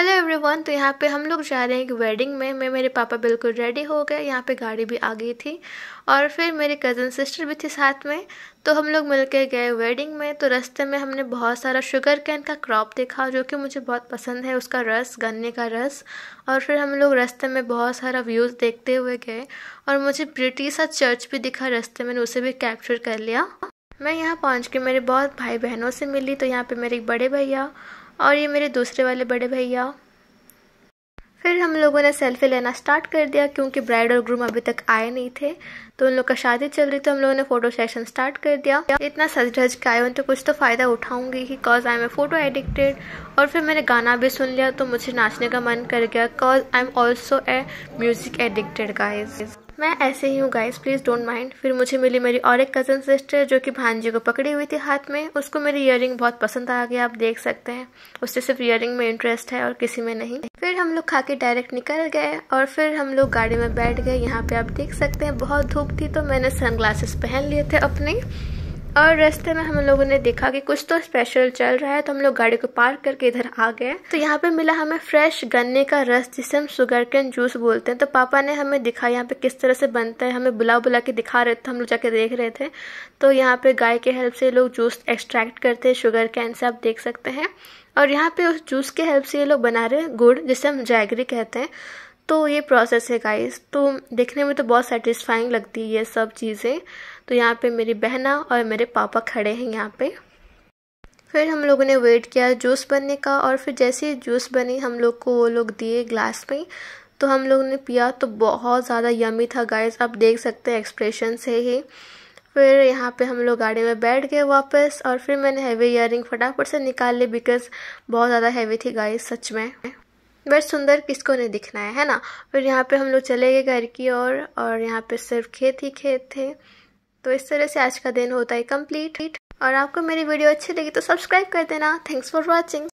hello everyone तो यहाँ पे हम लोग जा रहे हैं एक वेडिंग में मैं मेरे पापा बिल्कुल रेडी हो गए यहाँ पे गाड़ी भी आ गई थी और फिर मेरे कज़न सिस्टर भी थी साथ में तो हम लोग मिल गए वेडिंग में तो रास्ते में हमने बहुत सारा शुगर कैन का क्रॉप देखा जो कि मुझे बहुत पसंद है उसका रस गन्ने का रस और फिर हम लोग रास्ते में बहुत सारा व्यूज़ देखते हुए गए और मुझे ब्रिटिश सा चर्च भी दिखा रास्ते में उसे भी कैप्चर कर लिया मैं यहाँ पहुँच के मेरे बहुत भाई बहनों से मिली तो यहाँ पर मेरे बड़े भैया और ये मेरे दूसरे वाले बड़े भैया फिर हम लोगों ने सेल्फी लेना स्टार्ट कर दिया क्योंकि ब्राइड और ग्रूम अभी तक आए नहीं थे तो उन लोग का शादी चल रही तो हम लोगों ने फोटो सेशन स्टार्ट कर दिया इतना सज धज के आए तो कुछ तो फ़ायदा उठाऊंगी ही cause I am a photo addicted और फिर मैंने गाना भी सुन लिया तो मुझे नाचने का मन कर गया cause I am also a music addicted guys मैं ऐसे ही हूँ गाइस प्लीज़ डोंट माइंड फिर मुझे मिली मेरी और एक कज़न सिस्टर जो कि भांजी को पकड़ी हुई थी हाथ में उसको मेरी इयर बहुत पसंद आ गया आप देख सकते हैं उससे सिर्फ इयर में इंटरेस्ट है और किसी में नहीं फिर हम लोग खा के डायरेक्ट निकल गए और फिर हम लोग गाड़ी में बैठ गए यहाँ पे आप देख सकते हैं बहुत धूप थी तो मैंने सन ग्लासेस पहन लिए थे अपने और रास्ते में हम लोगों ने देखा कि कुछ तो स्पेशल चल रहा है तो हम लोग गाड़ी को पार्क करके इधर आ गए तो यहाँ पे मिला हमें फ्रेश गन्ने का रस जिसे हम शुगर कैन जूस बोलते हैं तो पापा ने हमें दिखा यहाँ पे किस तरह से बनता है हमें बुला बुला के दिखा रहे थे हम लोग जाके देख रहे थे तो यहाँ पे गाय के हेल्प से लोग जूस एक्सट्रैक्ट करते हैं शुगर कैन से आप देख सकते हैं और यहाँ पे उस जूस के हेल्प से ये लोग बना रहे हैं गुड़ जिसे हम जैगरी कहते हैं तो ये प्रोसेस है गाइस तो देखने में तो बहुत सेटिस्फाइंग लगती है ये सब चीज़ें तो यहाँ पे मेरी बहना और मेरे पापा खड़े हैं यहाँ पे फिर हम लोगों ने वेट किया जूस बनने का और फिर जैसे जूस बनी हम लोग को वो लोग दिए ग्लास में तो हम लोग ने पिया तो बहुत ज़्यादा यमी था गाइस आप देख सकते हैं एक्सप्रेशन से ही फिर यहाँ पे हम लोग गाड़ी में बैठ गए वापस और फिर मैंने हैवी इयर फटाफट से निकाल ली बिकॉज बहुत ज़्यादा हैवी थी गाइस सच में बट सुंदर किसको नहीं दिखना है है ना फिर यहाँ पे हम लोग चले गए घर की ओर और, और यहाँ पे सिर्फ खेत ही खेत थे तो इस तरह से आज का दिन होता है कम्प्लीट और आपको मेरी वीडियो अच्छी लगी तो सब्सक्राइब कर देना थैंक्स फॉर वॉचिंग